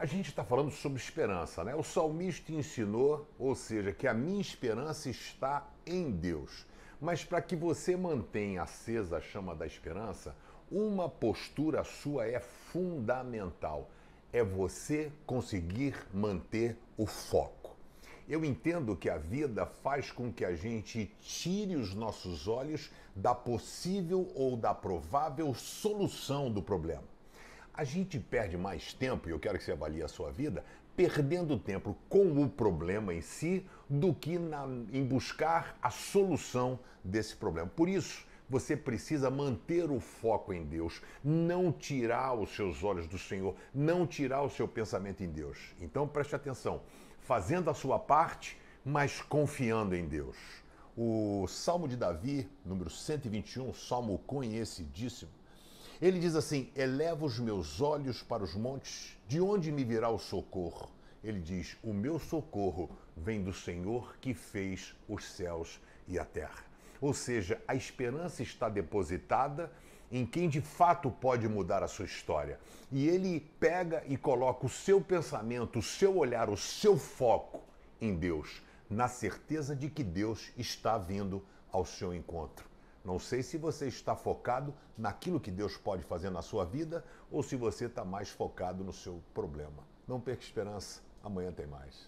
A gente está falando sobre esperança, né? O salmista ensinou, ou seja, que a minha esperança está em Deus. Mas para que você mantenha acesa a chama da esperança, uma postura sua é fundamental. É você conseguir manter o foco. Eu entendo que a vida faz com que a gente tire os nossos olhos da possível ou da provável solução do problema a gente perde mais tempo, e eu quero que você avalie a sua vida, perdendo tempo com o problema em si do que na, em buscar a solução desse problema. Por isso, você precisa manter o foco em Deus, não tirar os seus olhos do Senhor, não tirar o seu pensamento em Deus. Então preste atenção, fazendo a sua parte, mas confiando em Deus. O Salmo de Davi, número 121, salmo conhecidíssimo, ele diz assim: Eleva os meus olhos para os montes, de onde me virá o socorro? Ele diz: O meu socorro vem do Senhor que fez os céus e a terra. Ou seja, a esperança está depositada em quem de fato pode mudar a sua história. E ele pega e coloca o seu pensamento, o seu olhar, o seu foco em Deus, na certeza de que Deus está vindo ao seu encontro. Não sei se você está focado naquilo que Deus pode fazer na sua vida ou se você está mais focado no seu problema. Não perca esperança, amanhã tem mais.